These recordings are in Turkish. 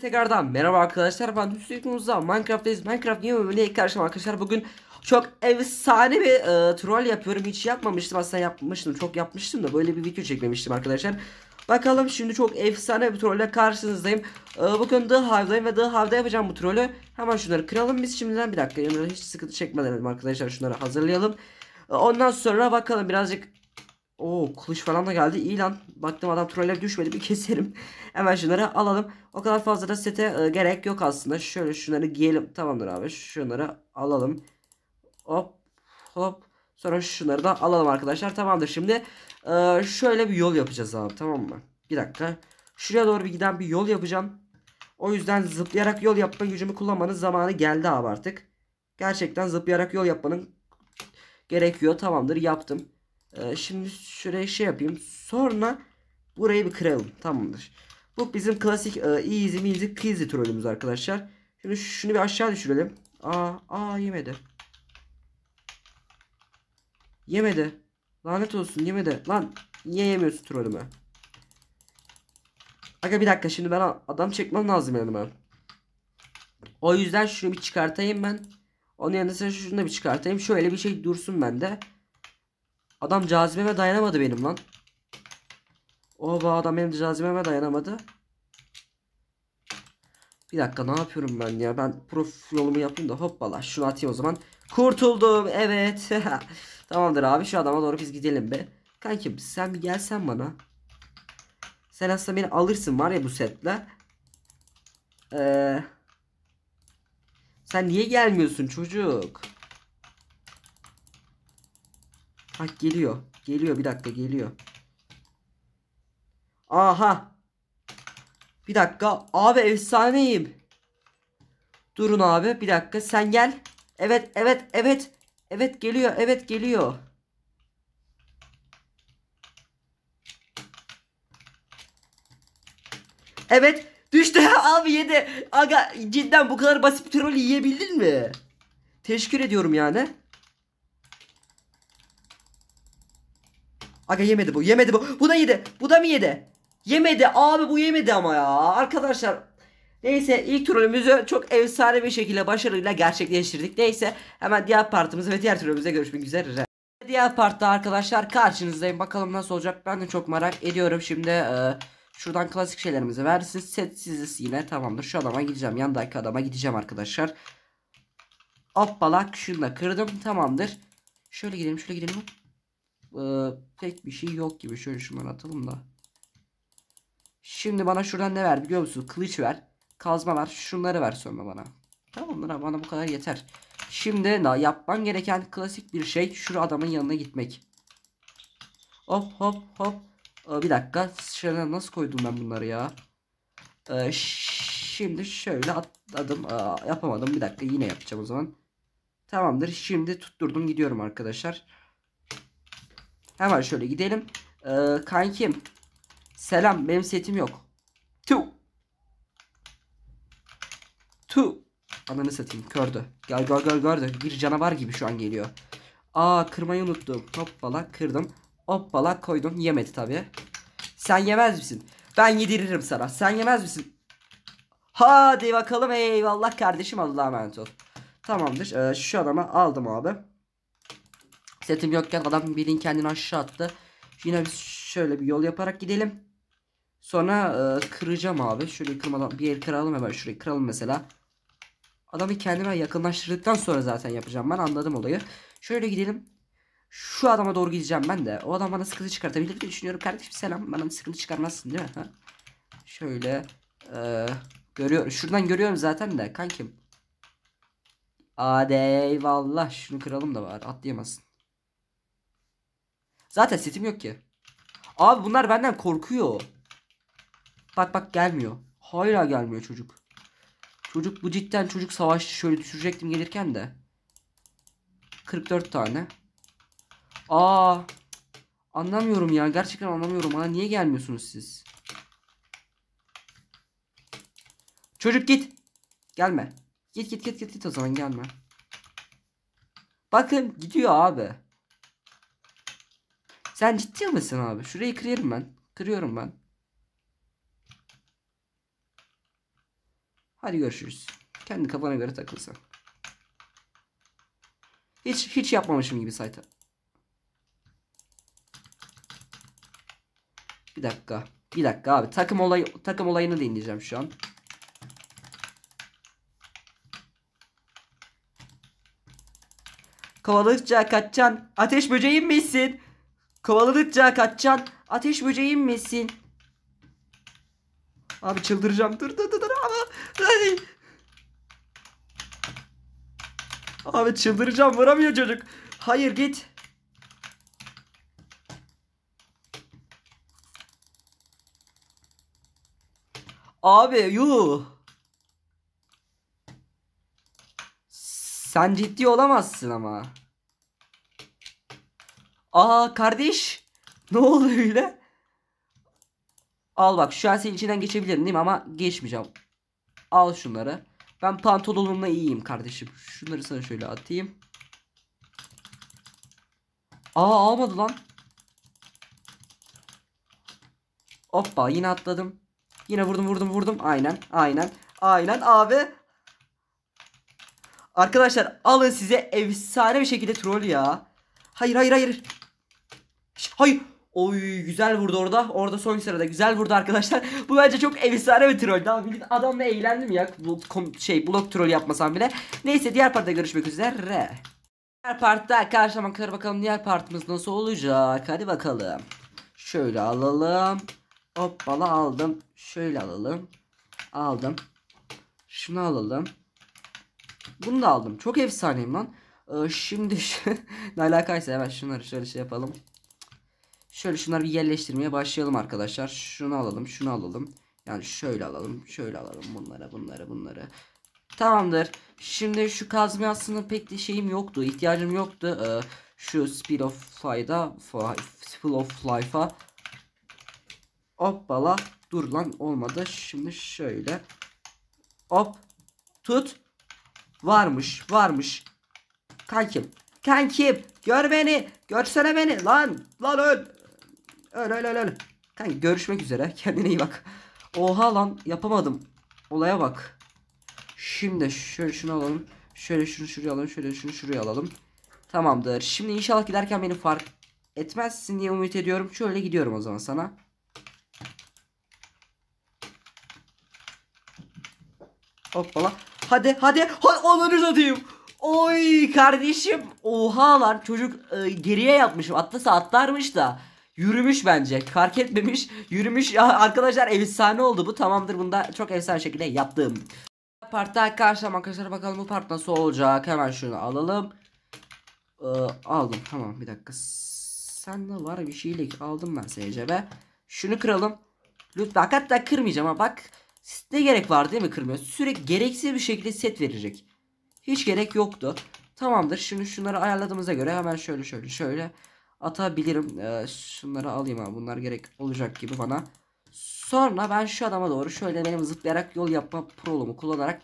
Tekrardan merhaba arkadaşlar ben Hüsnü Minecraft'tayız Minecraft yeni bölümüne karşıma arkadaşlar bugün çok efsane bir e, troll yapıyorum hiç yapmamıştım aslında yapmıştım çok yapmıştım da böyle bir video çekmemiştim arkadaşlar Bakalım şimdi çok efsane bir trolle karşınızdayım e, Bugün The Hive'dayım ve The Hive'da yapacağım bu trollü Hemen şunları kıralım biz şimdiden bir dakika yanına hiç sıkıntı çekmeden arkadaşlar şunları hazırlayalım e, Ondan sonra bakalım birazcık Oo kılıç falan da geldi. İyi lan. Baktım adam troller düşmedi. Bir keselim. Hemen şunları alalım. O kadar fazla da sete e, gerek yok aslında. Şöyle şunları giyelim. Tamamdır abi. Şunları alalım. Hop. Hop. Sonra şunları da alalım arkadaşlar. Tamamdır. Şimdi e, şöyle bir yol yapacağız abi. Tamam mı? Bir dakika. Şuraya doğru bir giden bir yol yapacağım. O yüzden zıplayarak yol yapma gücümü kullanmanın zamanı geldi abi artık. Gerçekten zıplayarak yol yapmanın gerekiyor. Tamamdır. Yaptım. Ee, şimdi şuraya şey yapayım. Sonra burayı bir kıralım. Tamamdır. Bu bizim klasik e, easy measy quizy trollümüz arkadaşlar. Şimdi şunu bir aşağı düşürelim. Aa, aa yemedi. Yemedi. Lanet olsun yemedi. Lan niye yemiyorsun trollümü? Aga bir dakika şimdi ben adam çekmem lazım yanıma. O yüzden şunu bir çıkartayım ben. Onun yanına şunu da bir çıkartayım. Şöyle bir şey dursun bende. Adam cazibeme dayanamadı benim lan. Oba adam benim cazibeme dayanamadı. Bir dakika ne yapıyorum ben ya? Ben prof yolumu yapayım da hoppala şunu atayım o zaman. Kurtuldum evet. Tamamdır abi şu adama doğru biz gidelim be. Kankim sen bir gelsen bana. Sen aslında beni alırsın var ya bu setle. Ee, sen niye gelmiyorsun çocuk? Tak geliyor. Geliyor bir dakika geliyor. Aha. Bir dakika. Abi efsaneyim. Durun abi bir dakika sen gel. Evet evet evet. Evet geliyor evet geliyor. Evet düştü abi yedi. Aga cidden bu kadar basit bir troll yiyebildin mi? Teşekkür ediyorum yani. Aga yemedi bu. Yemedi bu. Bu da yedi. Bu da mı yedi? Yemedi. Abi bu yemedi ama ya. Arkadaşlar Neyse ilk turumuzu çok efsane bir şekilde başarıyla gerçekleştirdik. Neyse hemen diğer partımız ve diğer turumuza görüşmek üzere. Diğer partta arkadaşlar karşınızdayım. Bakalım nasıl olacak ben de çok merak ediyorum. Şimdi e, şuradan klasik şeylerimizi versin. Setsiziz yine tamamdır. Şu adama gideceğim. Yandaki adama gideceğim arkadaşlar. Hoppala şunu da kırdım tamamdır. Şöyle gidelim şöyle gidelim e, pek bir şey yok gibi. Şöyle şunları atalım da. Şimdi bana şuradan ne ver biliyor musun? Kılıç ver. Kazma ver. Şunları ver sonra bana. Tamamdır bana bu kadar yeter. Şimdi na yapman gereken klasik bir şey. Şu adamın yanına gitmek. Hop hop hop. Ee, bir dakika. Şuraya nasıl koydum ben bunları ya? Ee, şimdi şöyle atladım. yapamadım. Bir dakika yine yapacağım o zaman. Tamamdır. Şimdi tutturdum gidiyorum arkadaşlar. Hemen şöyle gidelim. Ee, kankim. Selam. Benim setim yok. Tu. Tu. Ananı satayım. Kördü. Gel gel gel gördü. Bir canavar gibi şu an geliyor. Aa kırmayı unuttum. Hoppala kırdım. Hoppala koydum. Yemedi tabi. Sen yemez misin? Ben yediririm sana. Sen yemez misin? Hadi bakalım. Eyvallah kardeşim Allah'a emanet ol. Tamamdır. Ee, şu adama aldım abi. Setim yokken adam bilin kendini aşağı attı. Yine biz şöyle bir yol yaparak gidelim. Sonra e, kıracağım abi. Şurayı kırmadan bir yer kıralım hemen şurayı kıralım mesela. Adamı kendime yakınlaştırdıktan sonra zaten yapacağım ben anladım olayı. Şöyle gidelim. Şu adama doğru gideceğim ben de. O adam bana sıkıntı çıkartabilir diye düşünüyorum. Kardeşim selam bana sıkıntı çıkarmazsın değil mi? Ha? Şöyle. E, görüyorum. Şuradan görüyorum zaten de kankim. Hadi eyvallah. Şunu kıralım da var. Atlayamazsın. Zaten setim yok ki. Abi bunlar benden korkuyor. Bak bak gelmiyor. Hala gelmiyor çocuk. Çocuk bu cidden çocuk savaşçı şöyle düşürecektim gelirken de. 44 tane. Aa. Anlamıyorum ya. Gerçekten anlamıyorum. Bana niye gelmiyorsunuz siz? Çocuk git. Gelme. Git git git git git o zaman gelme. Bakın gidiyor abi. Sen ciddi misin abi? Şurayı kırıyorum ben. Kırıyorum ben. Hadi görüşürüz. Kendi kafana göre takılsan. Hiç hiç yapmamışım gibi sayta. Bir dakika. Bir dakika abi. Takım olayı takım olayını dinleyeceğim şu an. Kovalıkça kaçacaksın. Ateş böceğin misin? Kovaladıkça kaçacaksın. Ateş böceğin misin? Abi çıldıracağım. Dur dur dur, dur ama. Ay. Abi çıldıracağım. Vuramıyor çocuk. Hayır git. Abi yuh. Sen ciddi olamazsın ama. Aa kardeş. Ne oldu öyle? Al bak şu an senin içinden geçebilirim değil mi? Ama geçmeyeceğim. Al şunları. Ben pantolonumla iyiyim kardeşim. Şunları sana şöyle atayım. Aa almadı lan. Hoppa yine atladım. Yine vurdum vurdum vurdum. Aynen aynen aynen abi. Arkadaşlar alın size efsane bir şekilde troll ya. Hayır hayır hayır. Hay Oy güzel vurdu orada. Orada son sırada güzel vurdu arkadaşlar. Bu bence çok efsane bir troll. Daha bir adamla eğlendim ya. Bu şey blok troll yapmasam bile. Neyse diğer partta görüşmek üzere. Diğer partta arkadaşlar bakalım, bakalım diğer partımız nasıl olacak. Hadi bakalım. Şöyle alalım. Hoppala aldım. Şöyle alalım. Aldım. Şunu alalım. Bunu da aldım. Çok efsaneyim lan. Ee, şimdi ne alakaysa hemen şunları şöyle şey yapalım. Şöyle şunları bir yerleştirmeye başlayalım arkadaşlar. Şunu alalım, şunu alalım. Yani şöyle alalım, şöyle alalım bunlara, bunlara, bunları. Tamamdır. Şimdi şu kazma aslında pek de şeyim yoktu. ihtiyacım yoktu. Ee, şu Speed of Life'da Speed of Life'a Hoppala. Dur lan olmadı. Şimdi şöyle. Hop. Tut. Varmış. Varmış. Kankim. Kankim. Gör beni. Görsene beni. Lan. Lan öl. Öyle öyle öyle. öl. Kanka görüşmek üzere. Kendine iyi bak. Oha lan yapamadım. Olaya bak. Şimdi şöyle şunu alalım. Şöyle şunu şuraya alalım. Şöyle şunu şuraya alalım. Tamamdır. Şimdi inşallah giderken beni fark etmezsin diye umut ediyorum. Şöyle gidiyorum o zaman sana. Hoppala. Hadi hadi. Hadi onları satayım. Oy kardeşim. Oha lan çocuk e, geriye yapmışım. Atlasa atlarmış da. Yürümüş bence. Fark etmemiş. Yürümüş. Arkadaşlar efsane oldu bu. Tamamdır bunda çok efsane şekilde yaptım. Partta karşıma arkadaşlar bakalım bu part nasıl olacak. Hemen şunu alalım. Ee, aldım. Tamam bir dakika. sen de var bir şeylik. Aldım ben SCB. Şunu kıralım. Lütfen. Hatta kırmayacağım ama bak. Ne gerek var değil mi kırmıyor? Sürekli gereksiz bir şekilde set verecek. Hiç gerek yoktu. Tamamdır. şunu şunları ayarladığımıza göre hemen şöyle şöyle şöyle atabilirim. Ee, şunları alayım abi. Bunlar gerek olacak gibi bana. Sonra ben şu adama doğru şöyle benim zıplayarak yol yapma prolumu kullanarak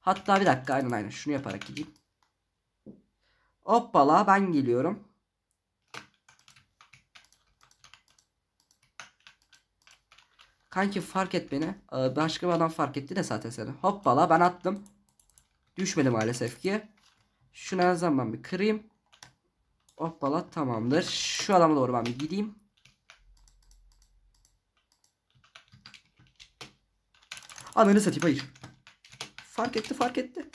hatta bir dakika aynen aynen şunu yaparak gideyim. Hoppala ben geliyorum. Kanki fark et beni. Ee, başka bir adam fark etti de zaten seni. Hoppala ben attım. Düşmedim maalesef ki. Şunu en azından bir kırayım. Hoppala tamamdır. Şu adama doğru ben bir gideyim. Ananı satayım hayır. Fark etti fark etti.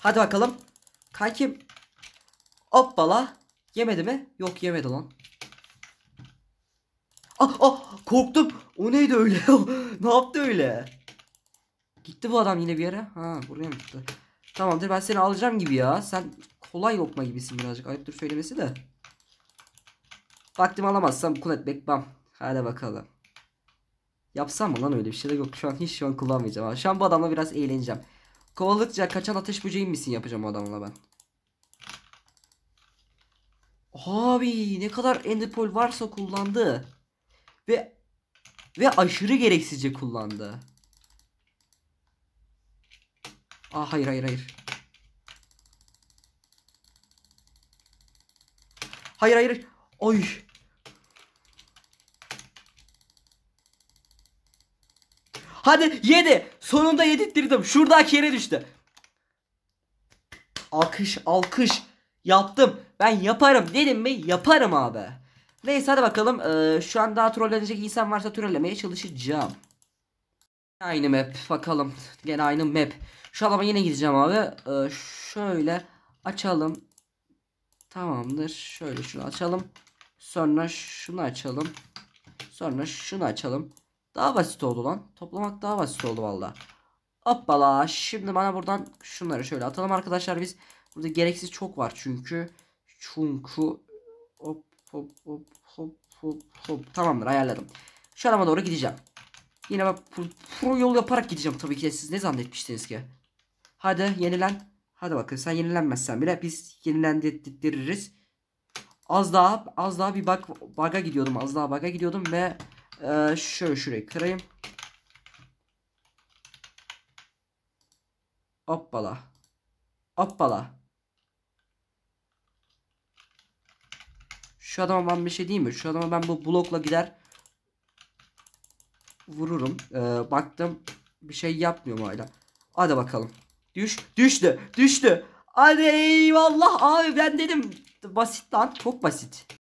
Hadi bakalım. Kankim. Hoppala. Yemedi mi? Yok yemedi lan. Ah ah korktum. O neydi öyle? ne yaptı öyle? Gitti bu adam yine bir yere. Ha buraya mı gitti? Tamamdır ben seni alacağım gibi ya. Sen kolay lokma gibisin birazcık. Ayıptır söylemesi de. Vaktimi alamazsam kulet bekmem. Hadi bakalım. Yapsam mı lan öyle bir şey de yok. Şu an hiç şu an kullanmayacağım. Ha. Şu an bu adamla biraz eğleneceğim. Kovalıkça kaçan ateş böceği misin yapacağım o adamla ben. Abi ne kadar enderpol varsa kullandı. Ve ve aşırı gereksizce kullandı. Aa hayır hayır hayır. Hayır hayır. Oy. Hadi yedi. Sonunda yedirttirdim. Şuradaki yere düştü. Alkış alkış. Yaptım. Ben yaparım dedim mi? Yaparım abi. Neyse hadi bakalım. Ee, şu an daha trollenecek insan varsa trollemeye çalışacağım. Aynı map bakalım. Gene aynı map. Şu adama yine gideceğim abi. Ee, şöyle açalım. Tamamdır. Şöyle şunu açalım. Sonra şunu açalım. Sonra şunu açalım. Daha basit oldu lan. Toplamak daha basit oldu valla. Hoppala. Şimdi bana buradan şunları şöyle atalım arkadaşlar biz. Burada gereksiz çok var çünkü. Çünkü hop hop hop hop hop hop. Tamamdır ayarladım. Şu adama doğru gideceğim. Yine bak pro yol yaparak gideceğim tabii ki de siz ne zannetmiştiniz ki? Hadi yenilen. Hadi bakın sen yenilenmezsen bile biz yenilendiririz. Az daha az daha bir bak baga gidiyordum. Az daha baga gidiyordum ve e, şöyle şurayı kırayım. Hoppala. Hoppala. Şu adama ben bir şey diyeyim mi? Şu adama ben bu blokla gider vururum. Ee, baktım bir şey yapmıyorum hala. Hadi bakalım. Düş, düştü, düştü. Hadi eyvallah abi ben dedim. Basit lan, çok basit.